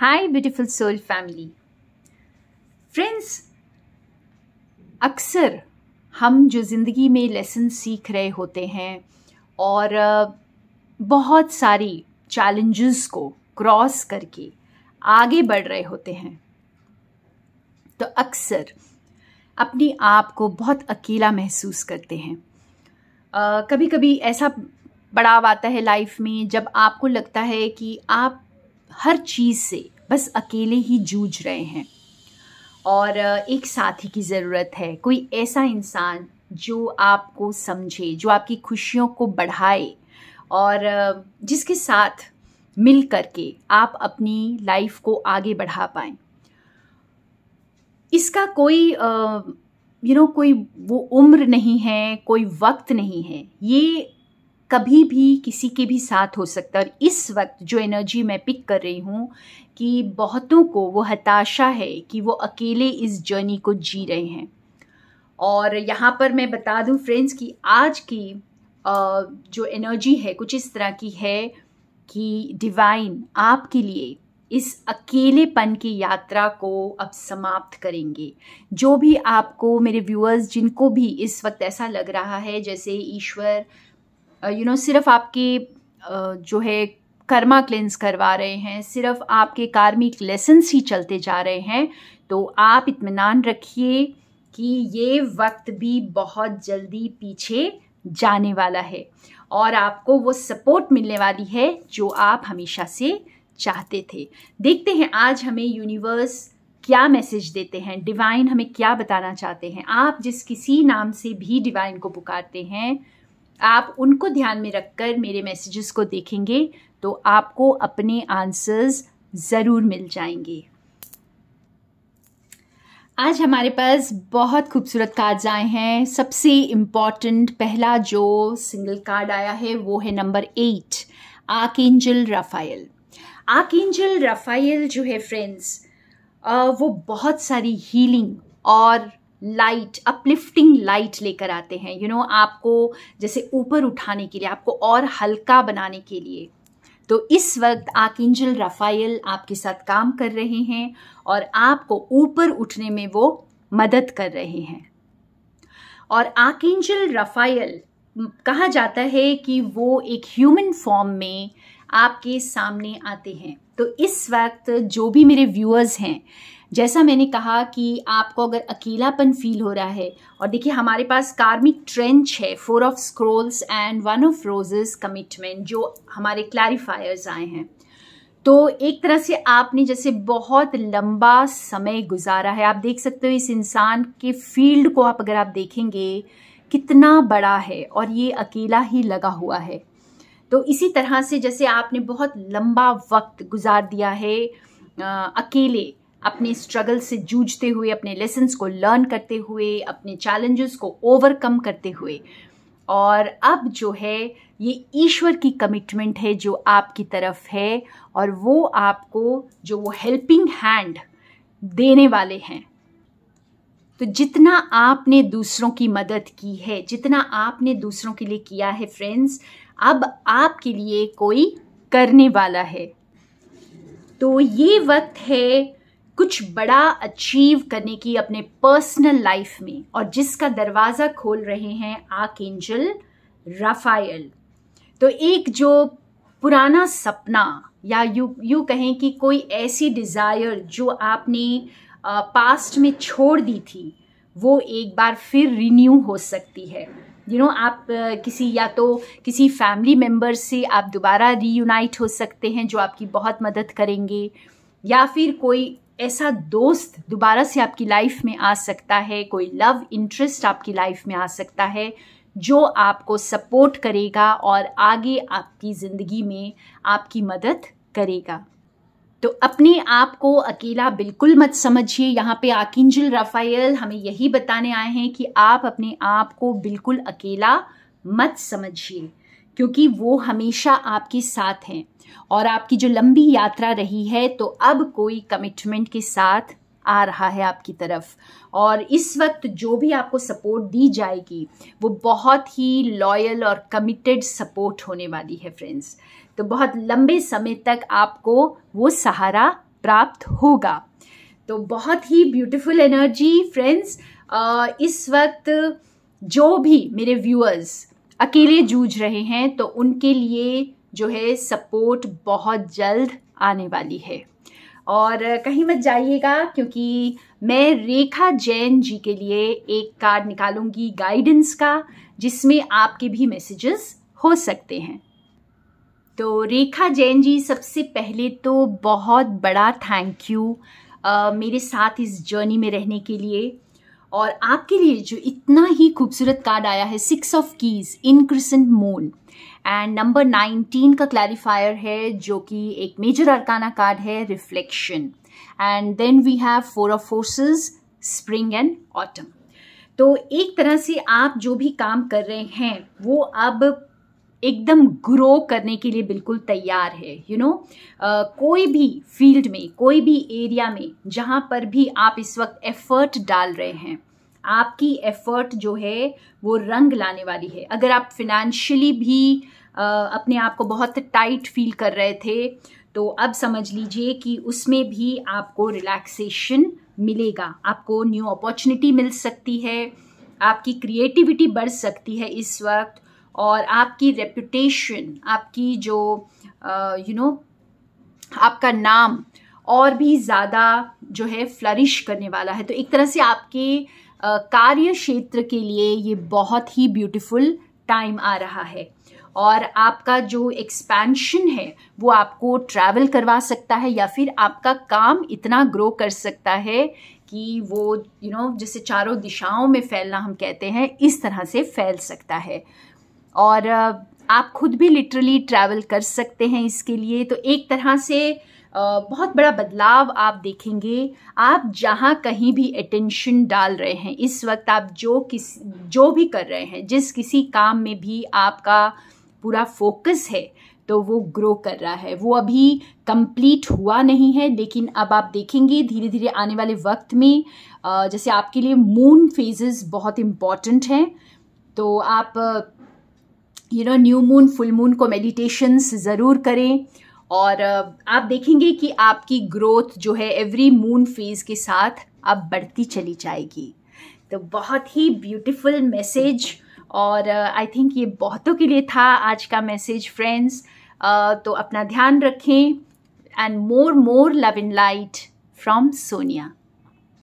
हाय beautiful soul family friends अक्सर हम जो ज़िंदगी में लेसन सीख रहे होते हैं और बहुत सारी चैलेंजेस को क्रॉस करके आगे बढ़ रहे होते हैं तो अक्सर अपने आप को बहुत अकेला महसूस करते हैं कभी कभी ऐसा पड़ाव आता है लाइफ में जब आपको लगता है कि आप हर चीज़ से बस अकेले ही जूझ रहे हैं और एक साथी की ज़रूरत है कोई ऐसा इंसान जो आपको समझे जो आपकी खुशियों को बढ़ाए और जिसके साथ मिल करके आप अपनी लाइफ को आगे बढ़ा पाए इसका कोई यू नो कोई वो उम्र नहीं है कोई वक्त नहीं है ये कभी भी किसी के भी साथ हो सकता है और इस वक्त जो एनर्जी मैं पिक कर रही हूँ कि बहुतों को वो हताशा है कि वो अकेले इस जर्नी को जी रहे हैं और यहाँ पर मैं बता दूँ फ्रेंड्स कि आज की जो एनर्जी है कुछ इस तरह की है कि डिवाइन आपके लिए इस अकेलेपन की यात्रा को अब समाप्त करेंगे जो भी आपको मेरे व्यूअर्स जिनको भी इस वक्त ऐसा लग रहा है जैसे ईश्वर यू नो सिर्फ आपके जो है कर्मा क्लेंस करवा रहे हैं सिर्फ आपके कार्मिक लेसन्स ही चलते जा रहे हैं तो आप इतमान रखिए कि ये वक्त भी बहुत जल्दी पीछे जाने वाला है और आपको वो सपोर्ट मिलने वाली है जो आप हमेशा से चाहते थे देखते हैं आज हमें यूनिवर्स क्या मैसेज देते हैं डिवाइन हमें क्या बताना चाहते हैं आप जिस किसी नाम से भी डिवाइन को पुकारते हैं आप उनको ध्यान में रखकर मेरे मैसेजेस को देखेंगे तो आपको अपने आंसर्स ज़रूर मिल जाएंगे आज हमारे पास बहुत खूबसूरत कार्ड्स आए हैं सबसे इम्पॉर्टेंट पहला जो सिंगल कार्ड आया है वो है number eight archangel Raphael archangel Raphael जो है फ्रेंड्स वो बहुत सारी हीलिंग और लाइट अपलिफ्टिंग लाइट लेकर आते हैं यू you नो know, आपको जैसे ऊपर उठाने के लिए आपको और हल्का बनाने के लिए तो इस वक्त आकिंजल रफाइल आपके साथ काम कर रहे हैं और आपको ऊपर उठने में वो मदद कर रहे हैं और आकिंजल रफाइल कहा जाता है कि वो एक ह्यूमन फॉर्म में आपके सामने आते हैं तो इस वक्त जो भी मेरे व्यूअर्स हैं जैसा मैंने कहा कि आपको अगर अकेलापन फील हो रहा है और देखिए हमारे पास कार्मिक ट्रेंच है four of scrolls and one of roses commitment जो हमारे क्लैरिफायर्स आए हैं तो एक तरह से आपने जैसे बहुत लंबा समय गुजारा है आप देख सकते हो इस इंसान के फील्ड को आप अगर आप देखेंगे कितना बड़ा है और ये अकेला ही लगा हुआ है तो इसी तरह से जैसे आपने बहुत लंबा वक्त गुजार दिया है आ, अकेले अपने स्ट्रगल से जूझते हुए अपने लेसन्स को लर्न करते हुए अपने चैलेंजेस को ओवरकम करते हुए और अब जो है ये ईश्वर की कमिटमेंट है जो आपकी तरफ है और वो आपको जो वो हेल्पिंग हैंड देने वाले हैं तो जितना आपने दूसरों की मदद की है जितना आपने दूसरों के लिए किया है फ्रेंड्स अब आपके लिए कोई करने वाला है तो ये वक्त है कुछ बड़ा अचीव करने की अपने पर्सनल लाइफ में और जिसका दरवाज़ा खोल रहे हैं आक एंजल राफाइल तो एक जो पुराना सपना या यू यू कहें कि कोई ऐसी डिज़ायर जो आपने पास्ट में छोड़ दी थी वो एक बार फिर रिन्यू हो सकती है यू you नो know, आप किसी या तो किसी फैमिली मेम्बर से आप दोबारा रीयूनाइट हो सकते हैं जो आपकी बहुत मदद करेंगे या फिर कोई ऐसा दोस्त दोबारा से आपकी लाइफ में आ सकता है कोई लव इंटरेस्ट आपकी लाइफ में आ सकता है जो आपको सपोर्ट करेगा और आगे आपकी ज़िंदगी में आपकी मदद करेगा तो अपने आप को अकेला बिल्कुल मत समझिए यहाँ पे आकिंजल राफायल हमें यही बताने आए हैं कि आप अपने आप को बिल्कुल अकेला मत समझिए क्योंकि वो हमेशा आपके साथ हैं और आपकी जो लंबी यात्रा रही है तो अब कोई कमिटमेंट के साथ आ रहा है आपकी तरफ और इस वक्त जो भी आपको सपोर्ट दी जाएगी वो बहुत ही लॉयल और कमिटेड सपोर्ट होने वाली है फ्रेंड्स तो बहुत लंबे समय तक आपको वो सहारा प्राप्त होगा तो बहुत ही ब्यूटीफुल एनर्जी फ्रेंड्स इस वक्त जो भी मेरे व्यूअर्स अकेले जूझ रहे हैं तो उनके लिए जो है सपोर्ट बहुत जल्द आने वाली है और कहीं मत जाइएगा क्योंकि मैं रेखा जैन जी के लिए एक कार्ड निकालूंगी गाइडेंस का जिसमें आपके भी मैसेजेस हो सकते हैं तो रेखा जैन जी सबसे पहले तो बहुत बड़ा थैंक यू मेरे साथ इस जर्नी में रहने के लिए और आपके लिए जो इतना ही खूबसूरत कार्ड आया है six of keys in crescent moon and number nineteen का क्लैरिफायर है जो कि एक मेजर अरकाना कार्ड है reflection and then we have four of forces spring and autumn तो एक तरह से आप जो भी काम कर रहे हैं वो अब एकदम ग्रो करने के लिए बिल्कुल तैयार है you you know know? uh, कोई भी फील्ड में कोई भी एरिया में जहाँ पर भी आप इस वक्त एफर्ट डाल रहे हैं आपकी एफर्ट जो है वो रंग लाने वाली है अगर आप फिनेंशियली भी अपने आप को बहुत टाइट फील कर रहे थे तो अब समझ लीजिए कि उसमें भी आपको रिलैक्सेशन मिलेगा आपको न्यू अपॉर्चुनिटी मिल सकती है आपकी क्रिएटिविटी बढ़ सकती है इस वक्त और आपकी रेपुटेशन आपकी जो यू नो you know, आपका नाम और भी ज़्यादा जो है फ्लरिश करने वाला है तो एक तरह से आपके कार्य क्षेत्र के लिए ये बहुत ही ब्यूटीफुल टाइम आ रहा है और आपका जो एक्सपेंशन है वो आपको ट्रैवल करवा सकता है या फिर आपका काम इतना ग्रो कर सकता है कि वो यू नो जैसे चारों दिशाओं में फैलना हम कहते हैं इस तरह से फैल सकता है और आप खुद भी लिटरली ट्रैवल कर सकते हैं इसके लिए तो एक तरह से बहुत बड़ा बदलाव आप देखेंगे आप जहाँ कहीं भी अटेंशन डाल रहे हैं इस वक्त आप जो किस जो भी कर रहे हैं जिस किसी काम में भी आपका पूरा फोकस है तो वो ग्रो कर रहा है वो अभी कंप्लीट हुआ नहीं है लेकिन अब आप देखेंगे धीरे धीरे आने वाले वक्त में जैसे आपके लिए मून फेजेस बहुत इम्पॉर्टेंट हैं तो आप you know new moon full moon को मेडिटेशंस ज़रूर करें और आप देखेंगे कि आपकी ग्रोथ जो है एवरी मून फेज के साथ अब बढ़ती चली जाएगी तो बहुत ही ब्यूटीफुल मैसेज और आई थिंक ये बहुतों के लिए था आज का मैसेज फ्रेंड्स तो अपना ध्यान रखें and more more love in light from Sonia